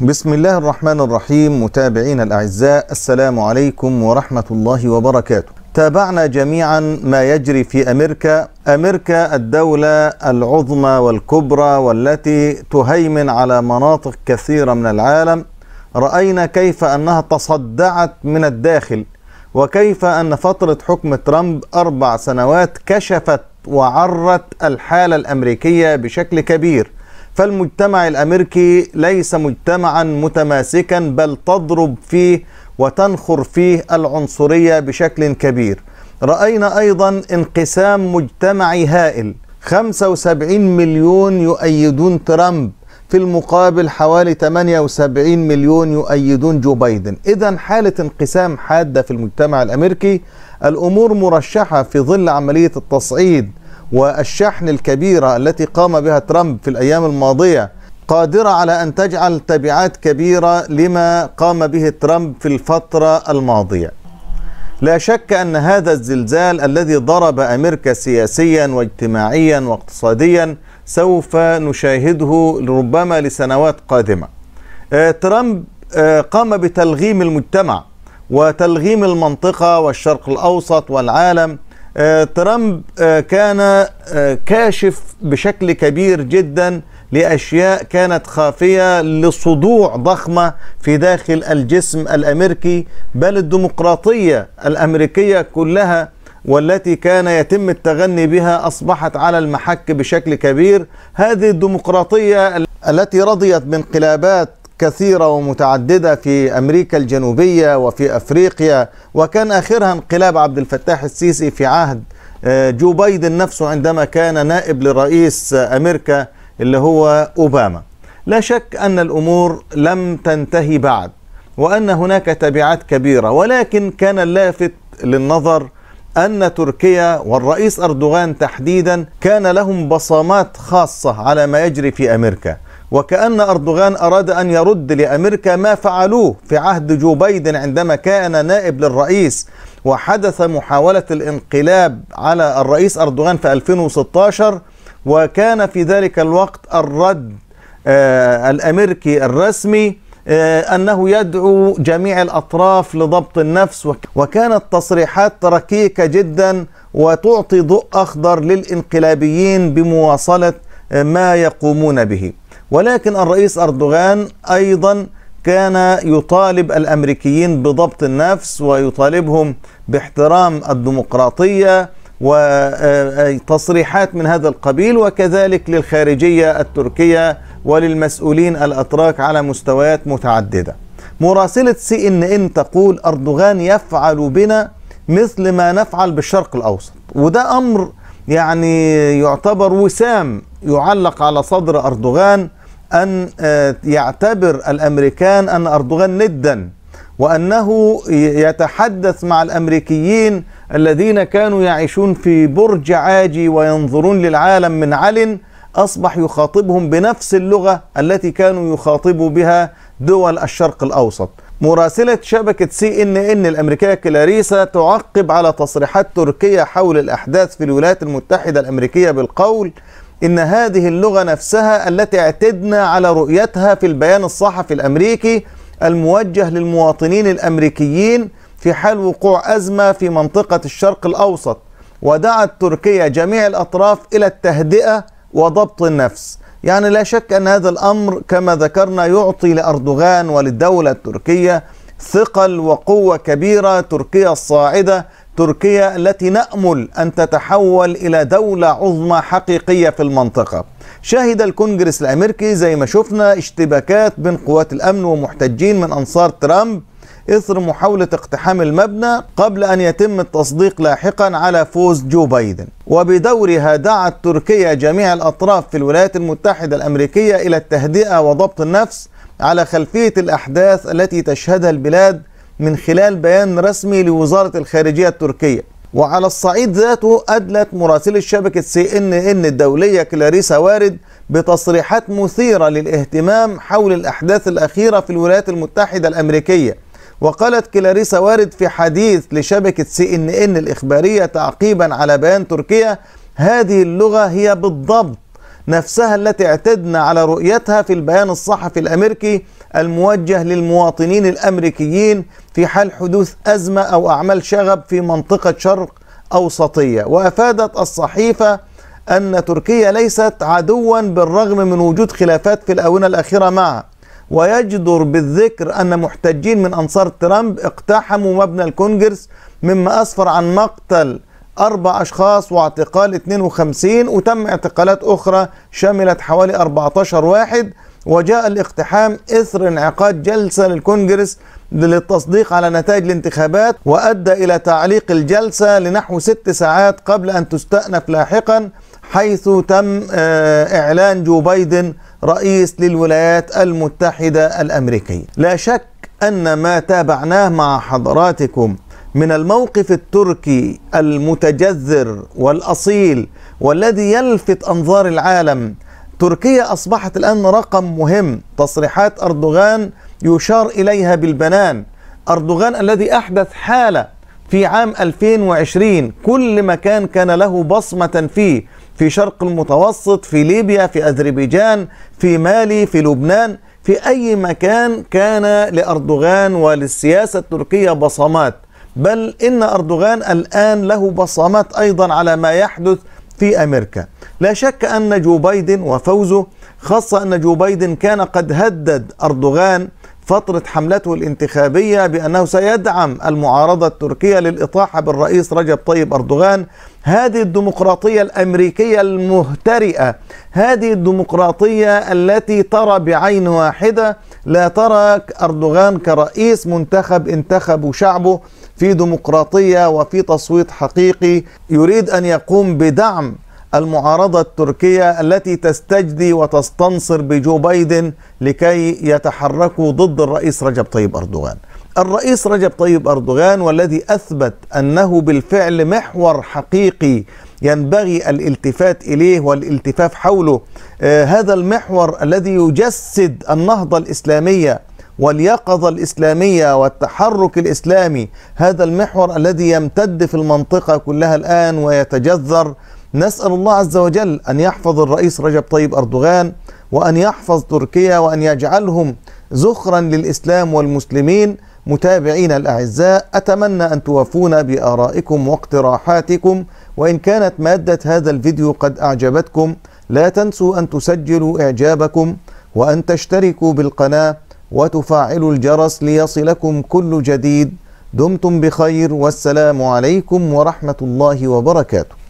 بسم الله الرحمن الرحيم متابعينا الاعزاء السلام عليكم ورحمه الله وبركاته. تابعنا جميعا ما يجري في امريكا، امريكا الدوله العظمى والكبرى والتي تهيمن على مناطق كثيره من العالم. راينا كيف انها تصدعت من الداخل وكيف ان فتره حكم ترامب اربع سنوات كشفت وعرت الحاله الامريكيه بشكل كبير. فالمجتمع الامريكي ليس مجتمعا متماسكا بل تضرب فيه وتنخر فيه العنصريه بشكل كبير. راينا ايضا انقسام مجتمعي هائل 75 مليون يؤيدون ترامب في المقابل حوالي 78 مليون يؤيدون جو بايدن إذا حالة انقسام حادة في المجتمع الأمريكي الأمور مرشحة في ظل عملية التصعيد والشحن الكبيرة التي قام بها ترامب في الأيام الماضية قادرة على أن تجعل تبعات كبيرة لما قام به ترامب في الفترة الماضية لا شك أن هذا الزلزال الذي ضرب أمريكا سياسيا واجتماعيا واقتصاديا سوف نشاهده ربما لسنوات قادمة آه، ترامب آه، قام بتلغيم المجتمع وتلغيم المنطقة والشرق الأوسط والعالم آه، ترامب آه، كان آه، كاشف بشكل كبير جدا لاشياء كانت خافيه لصدوع ضخمه في داخل الجسم الامريكي بل الديمقراطيه الامريكيه كلها والتي كان يتم التغني بها اصبحت على المحك بشكل كبير هذه الديمقراطيه التي رضيت بانقلابات كثيرة ومتعددة في أمريكا الجنوبية وفي أفريقيا وكان آخرها انقلاب عبد الفتاح السيسي في عهد آه، جو بايدن نفسه عندما كان نائب لرئيس أمريكا اللي هو أوباما لا شك أن الأمور لم تنتهي بعد وأن هناك تبعات كبيرة ولكن كان اللافت للنظر أن تركيا والرئيس أردوغان تحديدا كان لهم بصمات خاصة على ما يجري في أمريكا وكأن أردوغان أراد أن يرد لأمريكا ما فعلوه في عهد جو بايدن عندما كان نائب للرئيس وحدث محاولة الانقلاب على الرئيس أردوغان في 2016 وكان في ذلك الوقت الرد آه، الأمريكي الرسمي آه، أنه يدعو جميع الأطراف لضبط النفس وكانت تصريحات ركيكة جدا وتعطي ضوء أخضر للإنقلابيين بمواصلة آه، ما يقومون به ولكن الرئيس أردوغان أيضا كان يطالب الأمريكيين بضبط النفس ويطالبهم باحترام الديمقراطية وتصريحات آه، آه، من هذا القبيل وكذلك للخارجية التركية وللمسؤولين الأتراك على مستويات متعددة مراسلة سي إن إن تقول أردوغان يفعل بنا مثل ما نفعل بالشرق الأوسط وده أمر يعني يعتبر وسام يعلق على صدر أردوغان أن آه، يعتبر الأمريكان أن أردوغان ندا وأنه يتحدث مع الأمريكيين الذين كانوا يعيشون في برج عاجي وينظرون للعالم من علن أصبح يخاطبهم بنفس اللغة التي كانوا يخاطبوا بها دول الشرق الأوسط مراسلة شبكة سي ان ان الامريكية كلاريسا تعقب على تصريحات تركيا حول الاحداث في الولايات المتحدة الامريكية بالقول ان هذه اللغة نفسها التي اعتدنا على رؤيتها في البيان الصحفي الامريكي الموجه للمواطنين الامريكيين في حال وقوع ازمة في منطقة الشرق الاوسط ودعت تركيا جميع الاطراف الى التهدئة وضبط النفس يعني لا شك أن هذا الأمر كما ذكرنا يعطي لأردوغان وللدولة التركية ثقل وقوة كبيرة تركيا الصاعدة تركيا التي نأمل أن تتحول إلى دولة عظمى حقيقية في المنطقة شهد الكونجرس الأمريكي زي ما شفنا اشتباكات بين قوات الأمن ومحتجين من أنصار ترامب إثر محاولة اقتحام المبنى قبل أن يتم التصديق لاحقا على فوز جو بايدن وبدورها دعت تركيا جميع الأطراف في الولايات المتحدة الأمريكية إلى التهدئة وضبط النفس على خلفية الأحداث التي تشهدها البلاد من خلال بيان رسمي لوزارة الخارجية التركية وعلى الصعيد ذاته أدلت مراسل الشبكة سي إن إن الدولية كلاريسا وارد بتصريحات مثيرة للاهتمام حول الأحداث الأخيرة في الولايات المتحدة الأمريكية وقالت كلاريسا وارد في حديث لشبكة سي ان ان الإخبارية تعقيبا على بيان تركيا هذه اللغة هي بالضبط نفسها التي اعتدنا على رؤيتها في البيان الصحفي الأمريكي الموجه للمواطنين الأمريكيين في حال حدوث أزمة أو أعمال شغب في منطقة شرق أوسطية وأفادت الصحيفة أن تركيا ليست عدوا بالرغم من وجود خلافات في الآونة الأخيرة معها ويجدر بالذكر أن محتجين من أنصار ترامب اقتحموا مبنى الكونجرس مما أسفر عن مقتل أربع أشخاص واعتقال 52 وتم اعتقالات أخرى شملت حوالي 14 واحد وجاء الاقتحام إثر انعقاد جلسة للكونجرس للتصديق على نتائج الانتخابات وأدى إلى تعليق الجلسة لنحو ست ساعات قبل أن تستأنف لاحقاً حيث تم آه، إعلان جو بايدن رئيس للولايات المتحدة الأمريكية لا شك أن ما تابعناه مع حضراتكم من الموقف التركي المتجذر والأصيل والذي يلفت أنظار العالم تركيا أصبحت الآن رقم مهم تصريحات أردوغان يشار إليها بالبنان أردوغان الذي أحدث حالة في عام 2020 كل مكان كان له بصمة فيه في شرق المتوسط في ليبيا في أذربيجان في مالي في لبنان في أي مكان كان لأردوغان وللسياسة التركية بصمات بل إن أردوغان الآن له بصمات أيضا على ما يحدث في أمريكا لا شك أن جو بايدن وفوزه خاصة أن جو بايدن كان قد هدد أردوغان فترة حملته الانتخابية بأنه سيدعم المعارضة التركية للإطاحة بالرئيس رجب طيب أردوغان هذه الديمقراطية الأمريكية المهترئة هذه الديمقراطية التي ترى بعين واحدة لا ترى أردوغان كرئيس منتخب انتخبه شعبه في ديمقراطية وفي تصويت حقيقي يريد أن يقوم بدعم المعارضة التركية التي تستجدي وتستنصر بجو بايدن لكي يتحركوا ضد الرئيس رجب طيب أردوغان الرئيس رجب طيب أردوغان والذي أثبت أنه بالفعل محور حقيقي ينبغي الالتفات إليه والالتفاف حوله آه هذا المحور الذي يجسد النهضة الإسلامية واليقظة الإسلامية والتحرك الإسلامي هذا المحور الذي يمتد في المنطقة كلها الآن ويتجذر نسأل الله عز وجل أن يحفظ الرئيس رجب طيب أردوغان وأن يحفظ تركيا وأن يجعلهم زخرا للإسلام والمسلمين متابعين الأعزاء أتمنى أن توفونا بآرائكم واقتراحاتكم وإن كانت مادة هذا الفيديو قد أعجبتكم لا تنسوا أن تسجلوا إعجابكم وأن تشتركوا بالقناة وتفعلوا الجرس ليصلكم كل جديد دمتم بخير والسلام عليكم ورحمة الله وبركاته